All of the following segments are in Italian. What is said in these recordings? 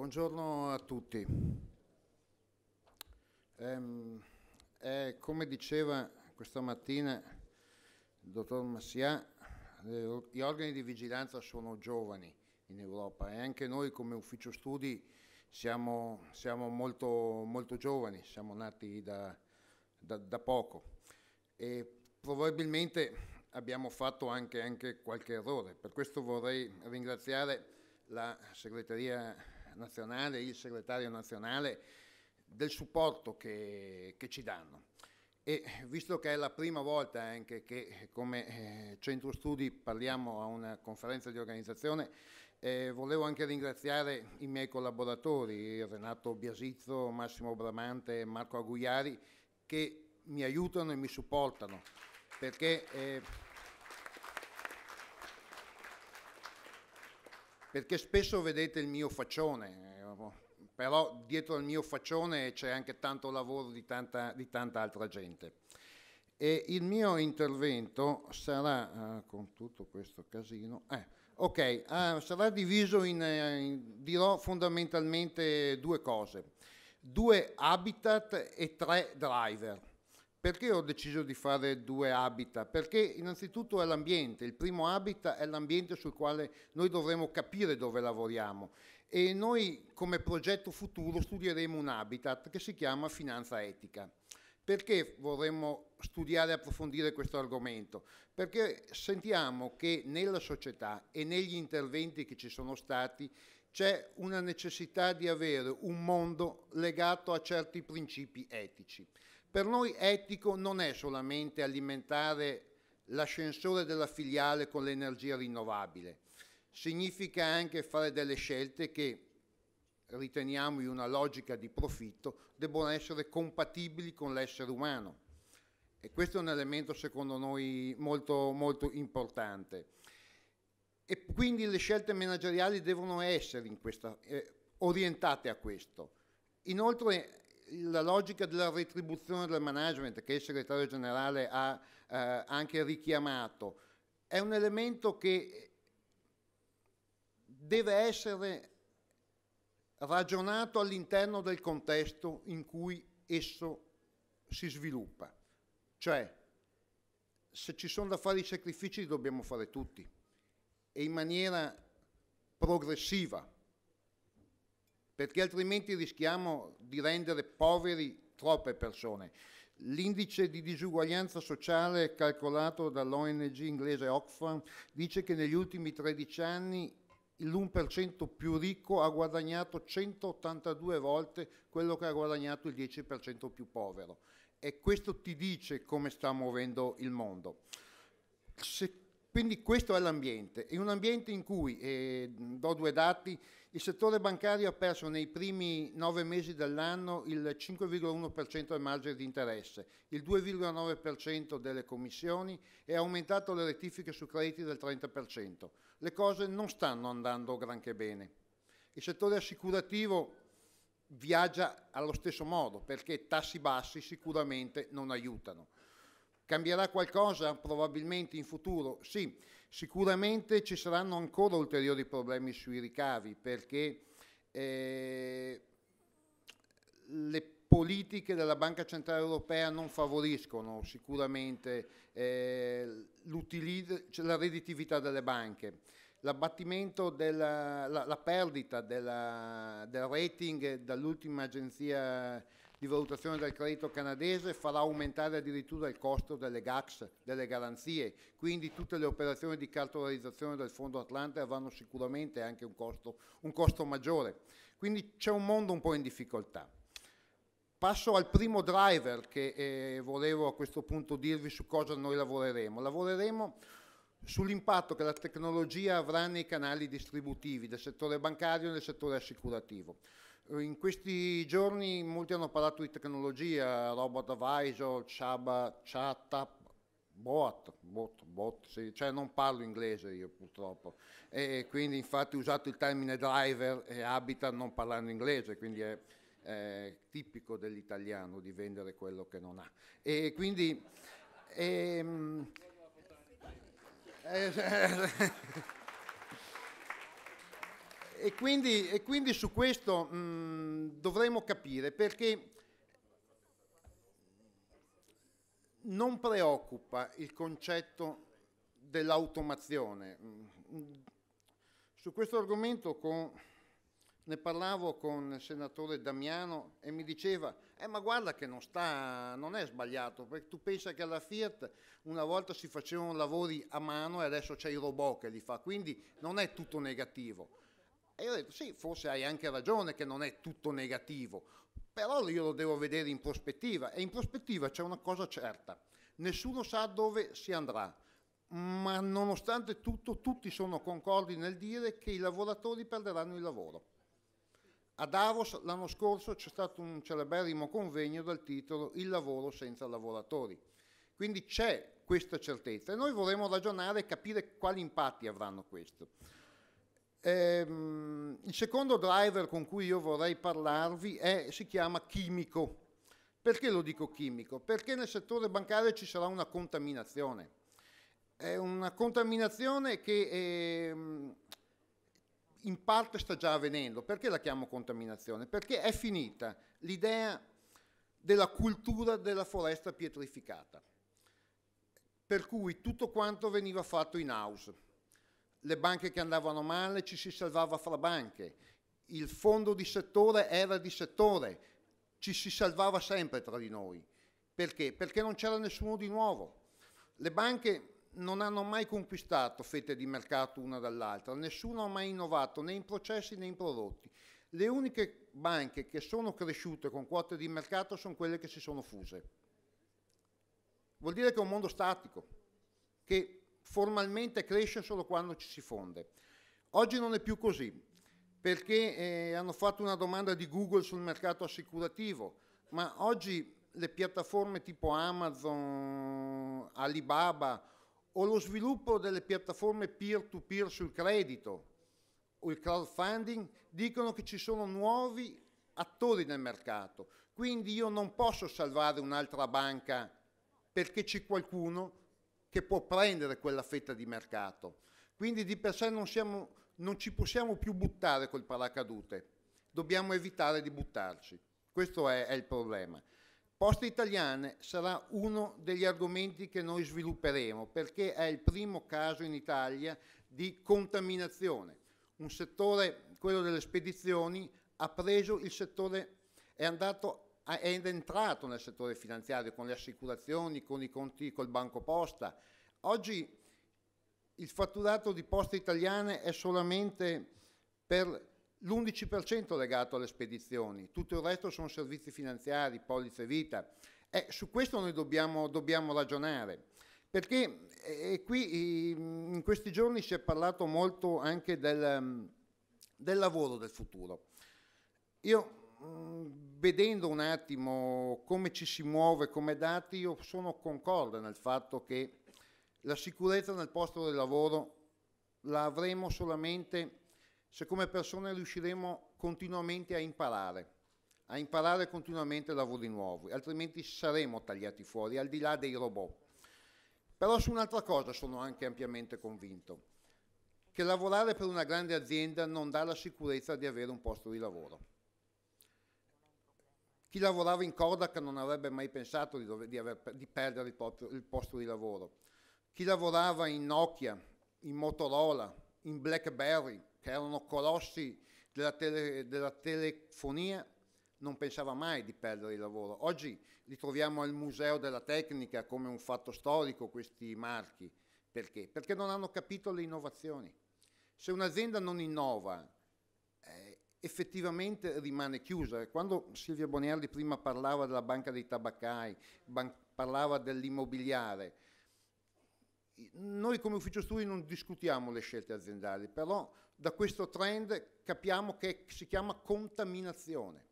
Buongiorno a tutti. Ehm, eh, come diceva questa mattina il dottor Massià, eh, gli organi di vigilanza sono giovani in Europa e anche noi come ufficio studi siamo, siamo molto, molto, giovani, siamo nati da, da, da poco e probabilmente abbiamo fatto anche, anche, qualche errore. Per questo vorrei ringraziare la segreteria nazionale, il segretario nazionale, del supporto che, che ci danno. E visto che è la prima volta anche che come eh, centro studi parliamo a una conferenza di organizzazione, eh, volevo anche ringraziare i miei collaboratori, Renato Biasizzo, Massimo Bramante e Marco Agugliari, che mi aiutano e mi supportano, perché eh, perché spesso vedete il mio faccione, eh, però dietro al mio faccione c'è anche tanto lavoro di tanta, di tanta altra gente. E il mio intervento sarà, ah, con tutto questo casino, eh, ok, ah, sarà diviso in, in, dirò fondamentalmente due cose, due habitat e tre driver. Perché ho deciso di fare due habitat? Perché innanzitutto è l'ambiente, il primo habitat è l'ambiente sul quale noi dovremo capire dove lavoriamo e noi come progetto futuro studieremo un habitat che si chiama finanza etica. Perché vorremmo studiare e approfondire questo argomento? Perché sentiamo che nella società e negli interventi che ci sono stati c'è una necessità di avere un mondo legato a certi principi etici. Per noi etico non è solamente alimentare l'ascensore della filiale con l'energia rinnovabile, significa anche fare delle scelte che riteniamo in una logica di profitto debbono essere compatibili con l'essere umano. E questo è un elemento secondo noi molto, molto importante. E quindi le scelte manageriali devono essere questa, eh, orientate a questo. Inoltre la logica della retribuzione del management che il segretario generale ha eh, anche richiamato è un elemento che deve essere ragionato all'interno del contesto in cui esso si sviluppa. Cioè, se ci sono da fare i sacrifici li dobbiamo fare tutti e in maniera progressiva perché altrimenti rischiamo di rendere poveri troppe persone. L'indice di disuguaglianza sociale calcolato dall'ONG inglese Oxfam dice che negli ultimi 13 anni l'1% più ricco ha guadagnato 182 volte quello che ha guadagnato il 10% più povero. E questo ti dice come sta muovendo il mondo. Se quindi questo è l'ambiente, è un ambiente in cui, eh, do due dati, il settore bancario ha perso nei primi nove mesi dell'anno il 5,1% del margine di interesse, il 2,9% delle commissioni e ha aumentato le rettifiche su crediti del 30%. Le cose non stanno andando granché bene. Il settore assicurativo viaggia allo stesso modo perché tassi bassi sicuramente non aiutano. Cambierà qualcosa probabilmente in futuro? Sì, sicuramente ci saranno ancora ulteriori problemi sui ricavi perché eh, le politiche della Banca Centrale Europea non favoriscono sicuramente eh, cioè la redditività delle banche. L'abbattimento della la, la perdita della, del rating dall'ultima agenzia di valutazione del credito canadese farà aumentare addirittura il costo delle GACS, delle garanzie, quindi tutte le operazioni di cartolarizzazione del Fondo Atlante avranno sicuramente anche un costo, un costo maggiore. Quindi c'è un mondo un po' in difficoltà. Passo al primo driver che eh, volevo a questo punto dirvi su cosa noi lavoreremo. Lavoreremo sull'impatto che la tecnologia avrà nei canali distributivi del settore bancario e del settore assicurativo. Eh, in questi giorni molti hanno parlato di tecnologia, robot advisor, Chaba, chat, bot, bot, bot, sì. cioè non parlo inglese io purtroppo, e quindi infatti ho usato il termine driver e abita non parlando inglese, quindi è, è tipico dell'italiano di vendere quello che non ha. E quindi... E, ehm, eh, e, quindi, e quindi, su questo mh, mm, dovremo capire perché non preoccupa il concetto dell'automazione. Su questo argomento con, ne parlavo con il senatore Damiano e mi diceva, eh, ma guarda che non, sta, non è sbagliato, perché tu pensa che alla Fiat una volta si facevano lavori a mano e adesso c'è il robot che li fa, quindi non è tutto negativo. E io ho detto sì, forse hai anche ragione che non è tutto negativo, però io lo devo vedere in prospettiva e in prospettiva c'è una cosa certa, nessuno sa dove si andrà, ma nonostante tutto tutti sono concordi nel dire che i lavoratori perderanno il lavoro. A Davos l'anno scorso c'è stato un celeberrimo convegno dal titolo Il lavoro senza lavoratori. Quindi c'è questa certezza e noi vorremmo ragionare e capire quali impatti avranno questo. Ehm, il secondo driver con cui io vorrei parlarvi è, si chiama chimico. Perché lo dico chimico? Perché nel settore bancario ci sarà una contaminazione. È una contaminazione che è, ehm, in parte sta già avvenendo. Perché la chiamo contaminazione? Perché è finita l'idea della cultura della foresta pietrificata, per cui tutto quanto veniva fatto in house le banche che andavano male ci si salvava fra banche, il fondo di settore era di settore, ci si salvava sempre tra di noi. Perché? Perché non c'era nessuno di nuovo. Le banche non hanno mai conquistato fette di mercato una dall'altra, nessuno ha mai innovato né in processi né in prodotti. Le uniche banche che sono cresciute con quote di mercato sono quelle che si sono fuse. Vuol dire che è un mondo statico, che formalmente cresce solo quando ci si fonde. Oggi non è più così, perché eh, hanno fatto una domanda di Google sul mercato assicurativo, ma oggi le piattaforme tipo Amazon, Alibaba o lo sviluppo delle piattaforme peer-to-peer -peer sul credito o il crowdfunding dicono che ci sono nuovi attori nel mercato. Quindi io non posso salvare un'altra banca perché c'è qualcuno che può prendere quella fetta di mercato. Quindi di per sé non, siamo, non ci possiamo più buttare col paracadute, dobbiamo evitare di buttarci. Questo è, è il problema. Poste italiane sarà uno degli argomenti che noi svilupperemo perché è il primo caso in Italia di contaminazione. Un settore, quello delle spedizioni, ha preso il settore, è andato Ah, è entrato nel settore finanziario con le assicurazioni, con i conti col Banco Posta. Oggi il fatturato di poste italiane è solamente per l'11% legato alle spedizioni, tutto il resto sono servizi finanziari, polizze vita. Eh, su questo noi dobbiamo, dobbiamo ragionare, perché eh, eh qui mm, in questi giorni si è parlato molto anche del, mm, del lavoro del futuro. Io Mm, vedendo un attimo come ci si muove, come dati, io sono concorda nel fatto che la sicurezza nel posto del lavoro la avremo solamente se come persone riusciremo continuamente a imparare, a imparare continuamente lavori nuovi, altrimenti saremo tagliati fuori, al di là dei robot. Però su un'altra cosa sono anche ampiamente convinto, che lavorare per una grande azienda non dà la sicurezza di avere un posto di lavoro. Chi lavorava in Kodak non avrebbe mai pensato di, dover, di, aver, di perdere il, proprio, il posto di lavoro. Chi lavorava in Nokia, in Motorola, in BlackBerry, che erano colossi della, tele, della telefonia, non pensava mai di perdere il lavoro. Oggi li troviamo al Museo della Tecnica come un fatto storico questi marchi. Perché? Perché non hanno capito le innovazioni. Se un'azienda non innova effettivamente rimane chiusa. Quando Silvia Boniardi prima parlava della banca dei tabaccai, ban- parlava dell'immobiliare, noi come ufficio studi non discutiamo le scelte aziendali, però da questo trend capiamo che si chiama contaminazione.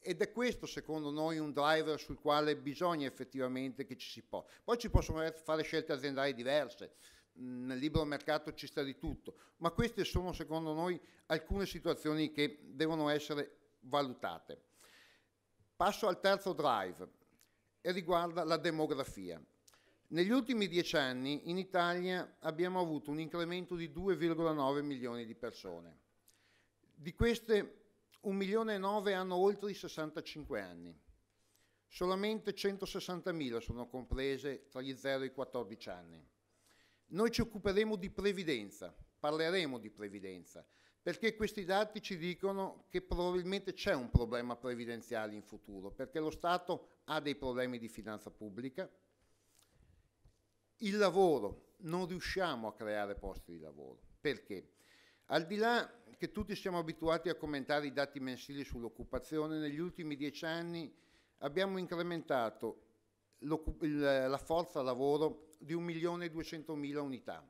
Ed è questo secondo noi un driver sul quale bisogna effettivamente che ci si possa. Poi ci possono fare scelte aziendali diverse, nel libero mercato ci sta di tutto, ma queste sono secondo noi alcune situazioni che devono essere valutate. Passo al terzo drive e riguarda la demografia. Negli ultimi dieci anni in Italia abbiamo avuto un incremento di 2,9 milioni di persone. Di queste 1 milione e 9 hanno oltre i 65 anni. Solamente 160 mila sono comprese tra gli 0 e i 14 anni. Noi ci occuperemo di previdenza, parleremo di previdenza, perché questi dati ci dicono che probabilmente c'è un problema previdenziale in futuro, perché lo Stato ha dei problemi di finanza pubblica, il lavoro, non riusciamo a creare posti di lavoro. Perché? Al di là che tutti siamo abituati a commentare i dati mensili sull'occupazione, negli ultimi dieci anni abbiamo incrementato la forza lavoro di 1.200.000 unità.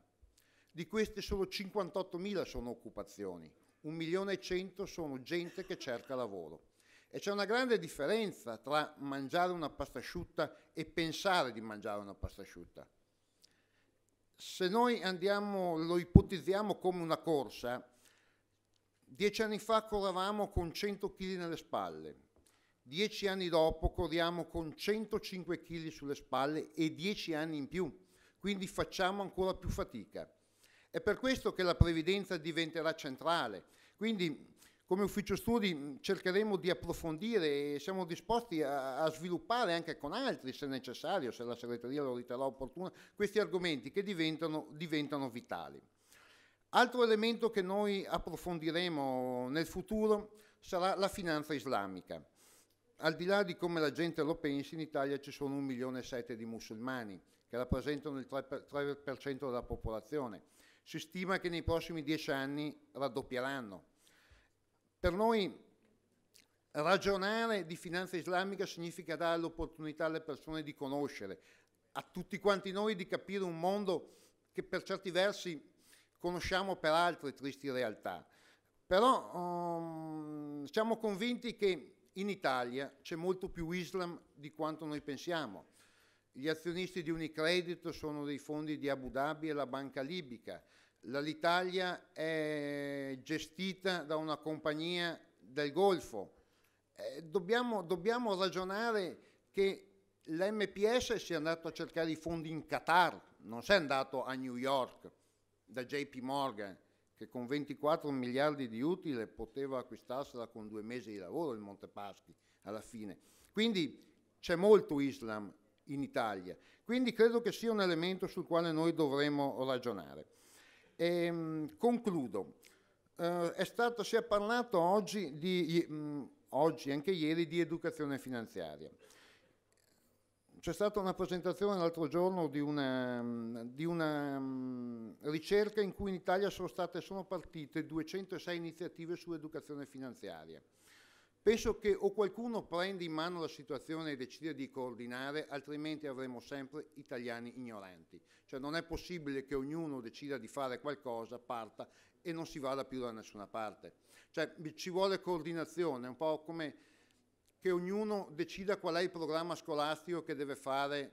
Di queste solo 58.000 sono occupazioni, 1.100.000 sono gente che cerca lavoro. E c'è una grande differenza tra mangiare una pasta asciutta e pensare di mangiare una pasta asciutta. Se noi andiamo, lo ipotizziamo come una corsa, dieci anni fa correvamo con 100 kg nelle spalle, Dieci anni dopo corriamo con 105 kg sulle spalle e dieci anni in più, quindi facciamo ancora più fatica. È per questo che la previdenza diventerà centrale. Quindi come ufficio studi mm, cercheremo di approfondire e siamo disposti a, a, sviluppare anche con altri, se necessario, se la segreteria lo riterrà opportuno, questi argomenti che diventano, diventano vitali. Altro elemento che noi approfondiremo nel futuro sarà la finanza islamica al di là di come la gente lo pensi, in Italia ci sono un milione e sette di musulmani, che rappresentano il 3% della popolazione. Si stima che nei prossimi dieci anni raddoppieranno. Per noi ragionare di finanza islamica significa dare l'opportunità alle persone di conoscere, a tutti quanti noi di capire un mondo che per certi versi conosciamo per altre tristi realtà. Però um, siamo convinti che in Italia c'è molto più Islam di quanto noi pensiamo. Gli azionisti di Unicredit sono dei fondi di Abu Dhabi e la banca libica. L'Italia è gestita da una compagnia del Golfo. Eh, dobbiamo, dobbiamo ragionare che l'MPS sia andato a cercare i fondi in Qatar, non si è andato a New York da JP Morgan che con 24 miliardi di utile poteva acquistarsela con due mesi di lavoro il Montepaschi alla fine. Quindi c'è molto Islam in Italia, quindi credo che sia un elemento sul quale noi dovremmo ragionare. E, ehm, concludo. Eh, è stato, si è parlato oggi, di, mh, mm, oggi, anche ieri, di educazione finanziaria c'è stata una presentazione l'altro giorno di una, mm, di una, mm, ricerca in cui in Italia sono state sono partite 206 iniziative sull'educazione finanziaria. Penso che o qualcuno prenda in mano la situazione e decida di coordinare, altrimenti avremo sempre italiani ignoranti. Cioè non è possibile che ognuno decida di fare qualcosa, parta e non si vada più da nessuna parte. Cioè ci vuole coordinazione, un po' come che ognuno decida qual è il programma scolastico che deve fare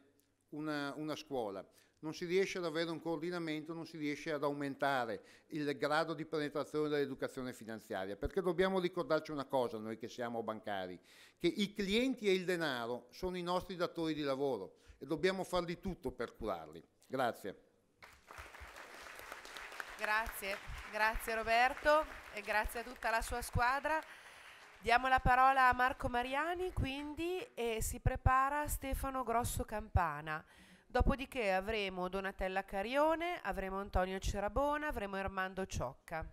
una, una scuola. Non si riesce ad avere un coordinamento, non si riesce ad aumentare il grado di penetrazione dell'educazione finanziaria, perché dobbiamo ricordarci una cosa noi che siamo bancari, che i clienti e il denaro sono i nostri datori di lavoro e dobbiamo far di tutto per curarli. Grazie. Grazie, grazie Roberto e grazie a tutta la sua squadra. Diamo la parola a Marco Mariani quindi e si prepara Stefano Grosso Campana. Dopodiché avremo Donatella Carione, avremo Antonio Cerabona, avremo Armando Ciocca.